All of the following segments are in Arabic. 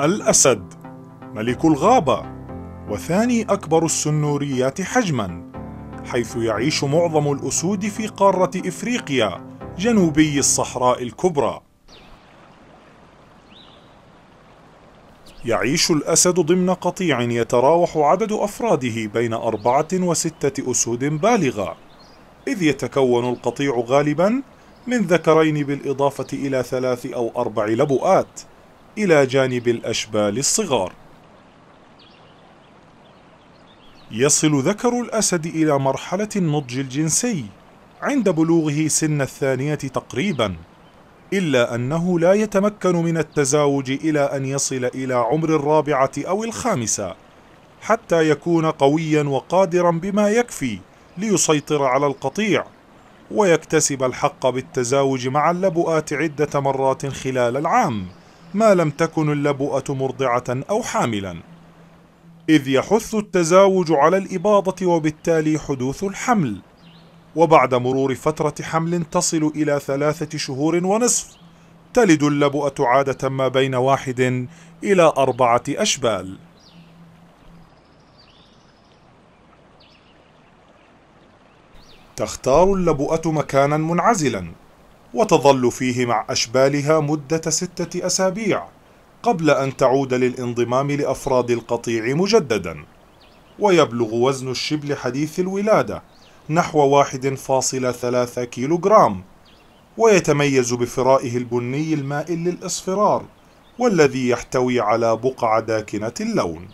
الأسد ملك الغابة وثاني أكبر السنوريات حجما حيث يعيش معظم الأسود في قارة إفريقيا جنوبي الصحراء الكبرى يعيش الأسد ضمن قطيع يتراوح عدد أفراده بين أربعة وستة أسود بالغة إذ يتكون القطيع غالبا من ذكرين بالإضافة إلى ثلاث أو أربع لبؤات إلى جانب الأشبال الصغار يصل ذكر الأسد إلى مرحلة النضج الجنسي عند بلوغه سن الثانية تقريبا إلا أنه لا يتمكن من التزاوج إلى أن يصل إلى عمر الرابعة أو الخامسة حتى يكون قويا وقادرا بما يكفي ليسيطر على القطيع ويكتسب الحق بالتزاوج مع اللبؤات عدة مرات خلال العام ما لم تكن اللبؤة مرضعة أو حاملا إذ يحث التزاوج على الإباضة وبالتالي حدوث الحمل وبعد مرور فترة حمل تصل إلى ثلاثة شهور ونصف تلد اللبؤة عادة ما بين واحد إلى أربعة أشبال تختار اللبؤة مكانا منعزلا وتظل فيه مع أشبالها مدة ستة أسابيع قبل أن تعود للانضمام لأفراد القطيع مجددا ويبلغ وزن الشبل حديث الولادة نحو 1.3 كيلوغرام ويتميز بفرائه البني المائل للإصفرار والذي يحتوي على بقع داكنة اللون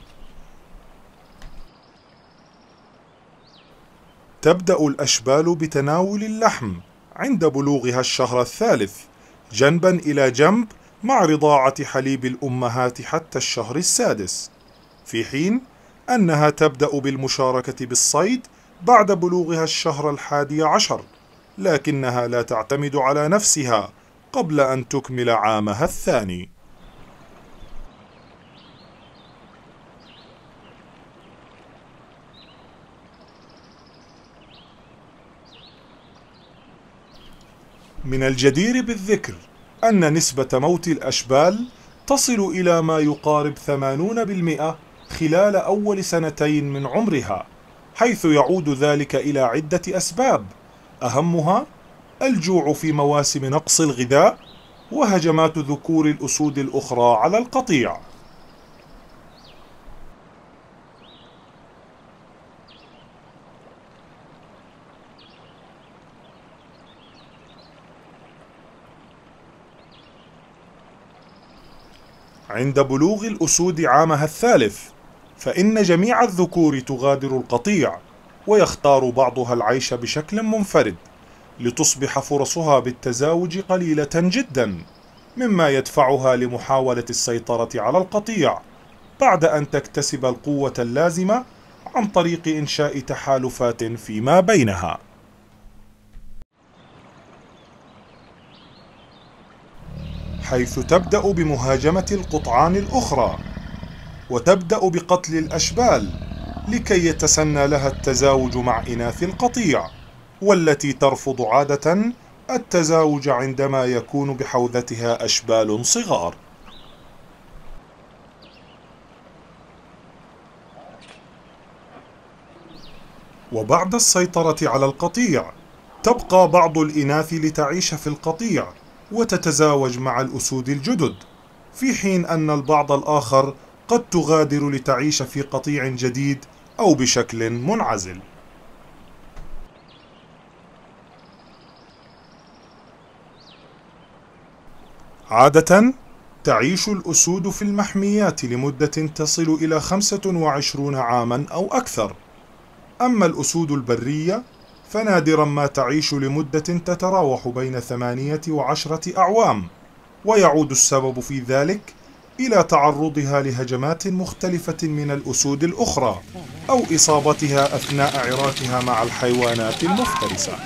تبدأ الأشبال بتناول اللحم عند بلوغها الشهر الثالث جنبا إلى جنب مع رضاعة حليب الأمهات حتى الشهر السادس في حين أنها تبدأ بالمشاركة بالصيد بعد بلوغها الشهر الحادي عشر لكنها لا تعتمد على نفسها قبل أن تكمل عامها الثاني من الجدير بالذكر أن نسبة موت الأشبال تصل إلى ما يقارب 80% خلال أول سنتين من عمرها حيث يعود ذلك إلى عدة أسباب أهمها الجوع في مواسم نقص الغذاء وهجمات ذكور الأسود الأخرى على القطيع عند بلوغ الأسود عامها الثالث فإن جميع الذكور تغادر القطيع ويختار بعضها العيش بشكل منفرد لتصبح فرصها بالتزاوج قليلة جدا مما يدفعها لمحاولة السيطرة على القطيع بعد أن تكتسب القوة اللازمة عن طريق إنشاء تحالفات فيما بينها حيث تبدأ بمهاجمة القطعان الأخرى وتبدأ بقتل الأشبال لكي يتسنى لها التزاوج مع إناث القطيع والتي ترفض عادة التزاوج عندما يكون بحوذتها أشبال صغار وبعد السيطرة على القطيع تبقى بعض الإناث لتعيش في القطيع وتتزاوج مع الأسود الجدد في حين أن البعض الآخر قد تغادر لتعيش في قطيع جديد أو بشكل منعزل عادة تعيش الأسود في المحميات لمدة تصل إلى 25 عاما أو أكثر أما الأسود البرية فنادرا ما تعيش لمدة تتراوح بين ثمانية وعشرة أعوام ويعود السبب في ذلك إلى تعرضها لهجمات مختلفة من الأسود الأخرى أو إصابتها أثناء عراكها مع الحيوانات المفترسة